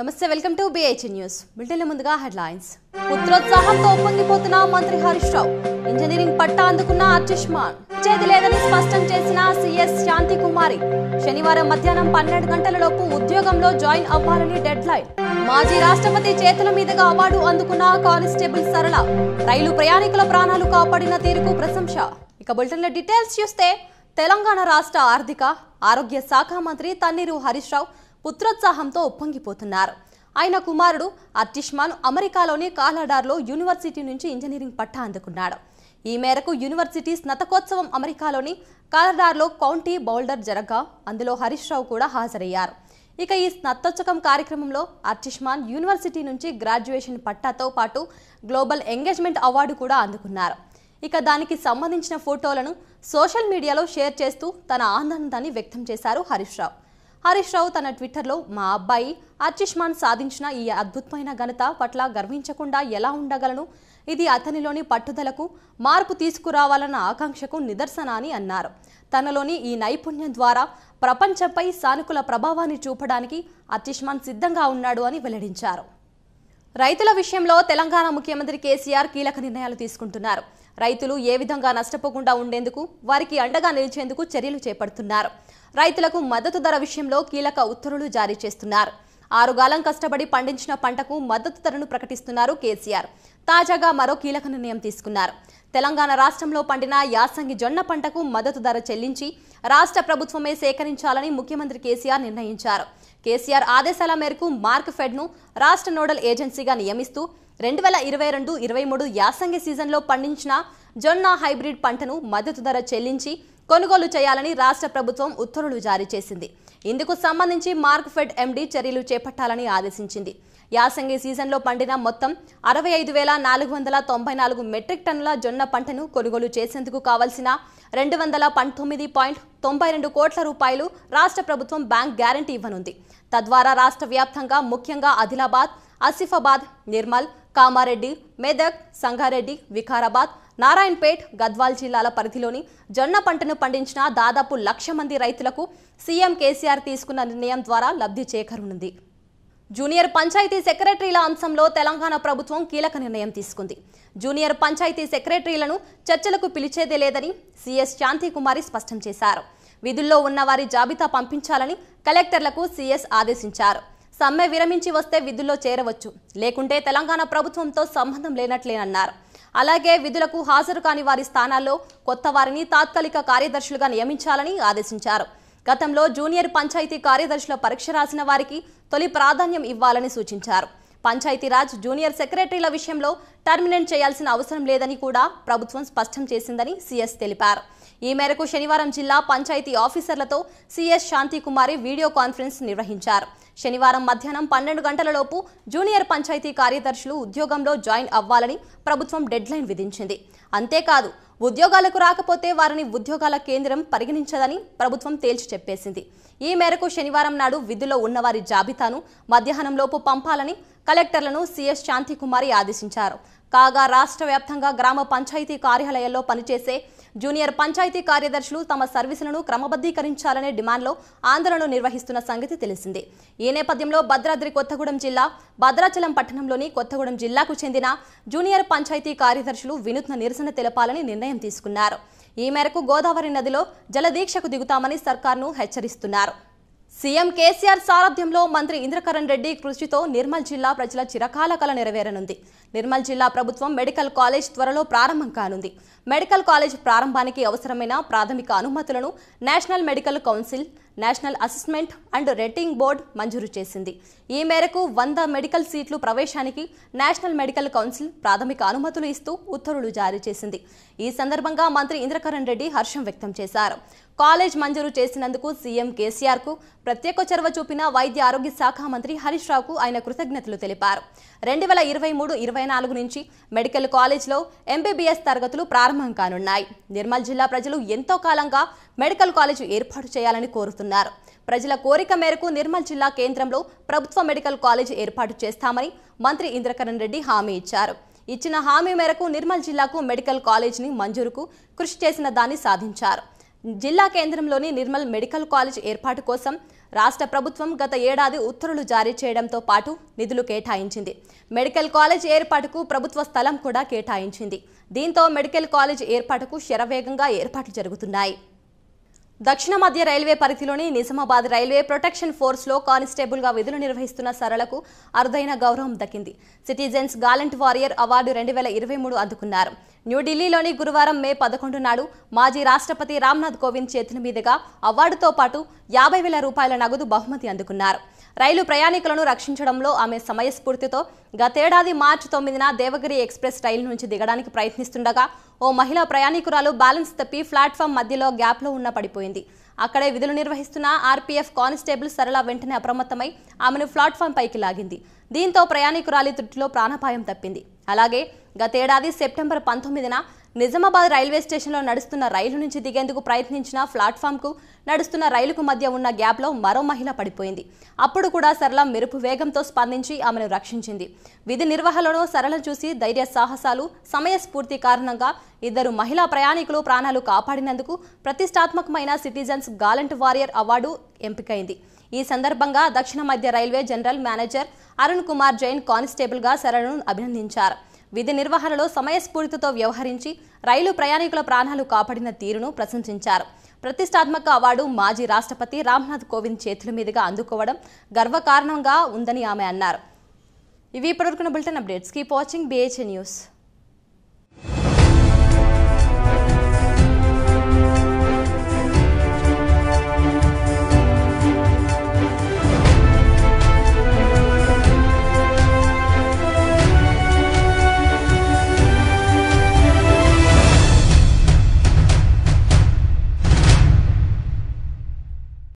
నమస్తే welcome to బిఐచి news బిల్టెన్ల ముందుగా హెడ్లైన్స్ పుత్రోత్సాహంతో ఉప్పొంగిపోతున్న మంత్రి హరీష్ రావు ఇంజనీరింగ్ పట్టా అందుకున్న అర్జుష్మాన్ ఇచ్చేది లేదని స్పష్టం చేసిన సిఎస్ శాంతి కుమారి శనివారం మధ్యాహ్నం పన్నెండు గంటలలోపు ఉద్యోగంలో జాయిన్ అవ్వాలని డెడ్ లైన్ మాజీ రాష్ట్రపతి చేతుల మీదుగా అవార్డు అందుకున్న కానిస్టేబుల్ సరళ రైలు ప్రయాణికుల ప్రాణాలు కాపాడిన తీరుకు ప్రశంస ఇక బులెటిన్ల డీటెయిల్స్ చూస్తే తెలంగాణ రాష్ట్ర ఆర్థిక ఆరోగ్య శాఖ మంత్రి తన్నీరు హరీష్ రావు పుత్రోత్సాహంతో ఉప్పొంగిపోతున్నారు ఆయన కుమారుడు అర్టిష్మాన్ అమెరికాలోని కాలాడార్లో యూనివర్సిటీ నుంచి ఇంజనీరింగ్ పట్టా అందుకున్నాడు ఈ మేరకు యూనివర్సిటీ స్నతకోత్సవం అమెరికాలోని కాలడార్లో కౌంటీ బౌల్డర్ జరగా అందులో హరీష్ రావు కూడా హాజరయ్యారు ఇక ఈ స్నత్తోత్సకం కార్యక్రమంలో అర్చిష్మాన్ యూనివర్సిటీ నుంచి గ్రాడ్యుయేషన్ పట్టాతో పాటు గ్లోబల్ ఎంగేజ్మెంట్ అవార్డు కూడా అందుకున్నారు ఇక దానికి సంబంధించిన ఫోటోలను సోషల్ మీడియాలో షేర్ చేస్తూ తన ఆనందాన్ని వ్యక్తం చేశారు హరీష్ రావు హరీష్ రావు తన ట్విట్టర్లో మా అబ్బాయి అర్చిష్మాన్ సాధించిన ఈ అద్భుతమైన ఘనత పట్ల గర్వించకుండా ఎలా ఉండగలను ఇది అతనిలోని పట్టుదలకు మార్పు తీసుకురావాలన్న ఆకాంక్షకు నిదర్శన అని అన్నారు తనలోని ఈ నైపుణ్యం ద్వారా ప్రపంచంపై సానుకూల ప్రభావాన్ని చూపడానికి అర్చిష్మాన్ సిద్ధంగా ఉన్నాడు అని వెల్లడించారు రైతుల విషయంలో తెలంగాణ ముఖ్యమంత్రి కేసీఆర్ కీలక నిర్ణయాలు తీసుకుంటున్నారు రైతులు ఏ విధంగా నష్టపోకుండా ఉండేందుకు వారికి అండగా నిలిచేందుకు చర్యలు చేపడుతున్నారు రైతులకు మద్దతు ధర విషయంలో కీలక ఉత్తర్వులు జారీ చేస్తున్నారు ఆరుగాలం కష్టపడి పండించిన పంటకు మద్దతు ధరను ప్రకటిస్తున్నారు కేసీఆర్ తాజాగా మరో కీలక నిర్ణయం తీసుకున్నారు తెలంగాణ రాష్ట్రంలో పండిన యాసంగి జొన్న పంటకు మద్దతు ధర చెల్లించి రాష్ట్ర ప్రభుత్వమే సేకరించాలని ముఖ్యమంత్రి కేసీఆర్ నిర్ణయించారు కేసీఆర్ ఆదేశాల మేరకు మార్క్ ఫెడ్ను రాష్ట్ర నోడల్ ఏజెన్సీగా నియమిస్తూ రెండు వేల ఇరవై రెండు ఇరవై మూడు యాసంగి సీజన్లో పండించిన జొన్న హైబ్రిడ్ పంటను మద్దతు ధర చెల్లించి కొనుగోలు చేయాలని రాష్ట్ర ప్రభుత్వం ఉత్తర్వులు జారీ చేసింది ఇందుకు సంబంధించి మార్క్ఫెడ్ ఎండీ చర్యలు చేపట్టాలని ఆదేశించింది యాసంగి సీజన్లో పండిన మొత్తం అరవై ఐదు వేల నాలుగు వందల తొంభై నాలుగు మెట్రిక్ టన్నుల జొన్న పంటను కొనుగోలు చేసేందుకు కావలసిన రెండు వందల పంతొమ్మిది పాయింట్ తొంభై రెండు కోట్ల రూపాయలు రాష్ట్ర ప్రభుత్వం బ్యాంక్ గ్యారంటీ ఇవ్వనుంది తద్వారా రాష్ట్ర వ్యాప్తంగా ముఖ్యంగా ఆదిలాబాద్ ఆసిఫాబాద్ నిర్మల్ కామారెడ్డి మెదక్ సంగారెడ్డి వికారాబాద్ నారాయణపేట్ గద్వాల్ జిల్లాల పరిధిలోని జొన్న పంటను పండించిన దాదాపు లక్ష మంది రైతులకు సీఎం కేసీఆర్ తీసుకున్న నిర్ణయం ద్వారా లబ్ధి చేకూరనుంది జూనియర్ పంచాయతీ సెక్రటరీల అంశంలో తెలంగాణ ప్రభుత్వం కీలక నిర్ణయం తీసుకుంది జూనియర్ పంచాయతీ సెక్రటరీలను చర్చలకు పిలిచేదే లేదని సీఎస్ శాంతికుమారి స్పష్టం చేశారు విధుల్లో ఉన్న వారి జాబితా పంపించాలని కలెక్టర్లకు సీఎస్ ఆదేశించారు సమ్మె విరమించి వస్తే విధుల్లో చేరవచ్చు లేకుంటే తెలంగాణ ప్రభుత్వంతో సంబంధం లేనట్లేనన్నారు అలాగే విధులకు హాజరు కాని వారి స్థానాల్లో కొత్త వారిని తాత్కాలిక కార్యదర్శులుగా నియమించాలని ఆదేశించారు గతంలో జూనియర్ పంచాయతీ కార్యదర్శుల పరీక్ష రాసిన వారికి తొలి ప్రాధాన్యం ఇవ్వాలని సూచించారు పంచాయతీరాజ్ జూనియర్ సెక్రటరీల విషయంలో టర్మినేట్ చేయాల్సిన అవసరం లేదని కూడా ప్రభుత్వం స్పష్టం చేసిందని సీఎస్ తెలిపారు ఈ మేరకు శనివారం జిల్లా పంచాయతీ ఆఫీసర్లతో సీఎస్ శాంతికుమారి వీడియో కాన్ఫరెన్స్ నిర్వహించారు శనివారం మధ్యాహ్నం పన్నెండు గంటలలోపు జూనియర్ పంచాయతీ కార్యదర్శులు ఉద్యోగంలో జాయిన్ అవ్వాలని ప్రభుత్వం డెడ్లైన్ విధించింది అంతేకాదు ఉద్యోగాలకు రాకపోతే వారిని ఉద్యోగాల కేంద్రం పరిగణించదని ప్రభుత్వం తేల్చి చెప్పేసింది ఈ మేరకు శనివారం నాడు విధుల్లో ఉన్నవారి జాబితాను మధ్యాహ్నంలోపు పంపాలని కలెక్టర్లను సీఎస్ శాంతికుమారి ఆదేశించారు కాగా రాష్ట్ర వ్యాప్తంగా గ్రామ పంచాయతీ కార్యాలయాల్లో పనిచేసే జూనియర్ పంచాయతీ కార్యదర్శులు తమ సర్వీసులను క్రమబద్ధీకరించాలనే డిమాండ్లో ఆందోళన నిర్వహిస్తున్న సంగతి తెలిసింది ఈ నేపథ్యంలో భద్రాద్రి కొత్తగూడెం జిల్లా భద్రాచలం పట్టణంలోని కొత్తగూడెం జిల్లాకు చెందిన జూనియర్ పంచాయతీ కార్యదర్శులు వినూత్న నిరసన తెలపాలని నిర్ణయం తీసుకున్నారు ఈ మేరకు గోదావరి నదిలో జలదీక్షకు దిగుతామని సర్కార్ను హెచ్చరిస్తున్నారు సీఎం కేసీఆర్ సారథ్యంలో మంత్రి ఇంద్రకరణ్ రెడ్డి కృషితో నిర్మల్ జిల్లా ప్రజల చిరకాల కల నెరవేరనుంది నిర్మల్ జిల్లా ప్రభుత్వం మెడికల్ కాలేజ్ త్వరలో ప్రారంభం కానుంది మెడికల్ కాలేజ్ ప్రారంభానికి అవసరమైన ప్రాథమిక అనుమతులను national medical council national assessment and rating board మంజూరు చేసింది ఈ మేరకు వంద మెడికల్ సీట్లు ప్రవేశానికి నేషనల్ మెడికల్ కౌన్సిల్ ప్రాథమిక అనుమతులు ఇస్తూ ఉత్తర్వులు జారీ చేసింది ఈ సందర్భంగా మంత్రి ఇంద్రకరణ్ రెడ్డి హర్షం వ్యక్తం చేశారు కాలేజ్ మంజూరు చేసినందుకు సీఎం కేసీఆర్ కు ప్రత్యేక చొరవ చూపిన వైద్య ఆరోగ్య శాఖ మంత్రి హరీష్ రావుకు ఆయన కృతజ్ఞతలు తెలిపారు రెండు వేల ఇరవై మూడు ఇరవై నాలుగు నుంచి మెడికల్ కాలేజ్లో ఎంబీబీఎస్ తరగతులు ప్రారంభం కానున్నాయి నిర్మల్ జిల్లా ప్రజలు ఎంతో కాలంగా మెడికల్ కాలేజ్ ఏర్పాటు చేయాలని కోరుతున్నారు కోరుతున్నారు ప్రజల కోరిక మేరకు నిర్మల్ జిల్లా కేంద్రంలో ప్రభుత్వ మెడికల్ కాలేజ్ ఏర్పాటు చేస్తామని మంత్రి ఇంద్రకరణ్ రెడ్డి హామీ ఇచ్చారు ఇచ్చిన హామీ మేరకు నిర్మల్ జిల్లాకు మెడికల్ కాలేజీని మంజూరుకు కృషి చేసిన దాన్ని సాధించారు జిల్లా కేంద్రంలోని నిర్మల్ మెడికల్ కాలేజ్ ఏర్పాటు కోసం రాష్ట్ర ప్రభుత్వం గత ఏడాది ఉత్తర్వులు జారీ చేయడంతో పాటు నిధులు కేటాయించింది మెడికల్ కాలేజ్ ఏర్పాటుకు ప్రభుత్వ స్థలం కూడా కేటాయించింది దీంతో మెడికల్ కాలేజ్ ఏర్పాటుకు శరవేగంగా ఏర్పాట్లు జరుగుతున్నాయి దక్షిణ మధ్య రైల్వే పరిధిలోని నిజామాబాద్ రైల్వే ప్రొటెక్షన్ ఫోర్స్లో కానిస్టేబుల్గా విధులు నిర్వహిస్తున్న సరళకు అరుదైన గౌరవం దక్కింది సిటిజన్స్ గాలెంట్ వారియర్ అవార్డు రెండు వేల ఇరవై మూడు అందుకున్నారు న్యూఢిల్లీలోని గురువారం మే పదకొండు నాడు మాజీ రాష్ట్రపతి రామ్నాథ్ కోవింద్ చేతుల మీదుగా అవార్డుతో పాటు యాభై వేల రూపాయల నగదు బహుమతి అందుకున్నారు రైలు ప్రయాణికులను రక్షించడంలో ఆమె సమయస్ఫూర్తితో గతేడాది మార్చి తొమ్మిదిన దేవగిరి ఎక్స్ప్రెస్ రైలు నుంచి దిగడానికి ప్రయత్నిస్తుండగా ఓ మహిళా ప్రయాణికురాలు బ్యాలెన్స్ తప్పి ప్లాట్ఫామ్ మధ్యలో గ్యాప్లో ఉన్న పడిపోయింది అక్కడే విధులు నిర్వహిస్తున్న ఆర్పీఎఫ్ కానిస్టేబుల్ సరళ వెంటనే అప్రమత్తమై ఆమెను ప్లాట్ఫామ్ పైకి లాగింది దీంతో ప్రయాణికురాలి తృట్టిలో ప్రాణాపాయం తప్పింది అలాగే గతేడాది సెప్టెంబర్ పంతొమ్మిదిన నిజామాబాద్ రైల్వే స్టేషన్లో నడుస్తున్న రైలు నుంచి దిగేందుకు ప్రయత్నించిన ప్లాట్ఫామ్కు నడుస్తున్న రైలుకు మధ్య ఉన్న గ్యాప్లో మరో మహిళ పడిపోయింది అప్పుడు కూడా సరళ మెరుపు వేగంతో స్పందించి ఆమెను రక్షించింది విధి నిర్వహణలో సరళ చూసి ధైర్య సాహసాలు సమయస్ఫూర్తి కారణంగా ఇద్దరు మహిళా ప్రయాణికులు ప్రాణాలు కాపాడినందుకు ప్రతిష్టాత్మకమైన సిటిజన్స్ గాలెంట్ వారియర్ అవార్డు ఎంపికైంది ఈ సందర్భంగా దక్షిణ మధ్య railway general manager Arun Kumar Jain కానిస్టేబుల్గా సరళను అభినందించారు విధి నిర్వహణలో సమయస్ఫూర్తితో వ్యవహరించి రైలు ప్రయాణికుల ప్రాణాలు కాపాడిన తీరును ప్రశంసించారు ప్రతిష్టాత్మక అవార్డు మాజీ రాష్ట్రపతి రామ్నాథ్ కోవింద్ చేతుల మీదుగా అందుకోవడం గర్వకారణంగా ఉందని ఆమె అన్నారు ఇవి ఇప్పటివరకున్న bulletin updates keep watching news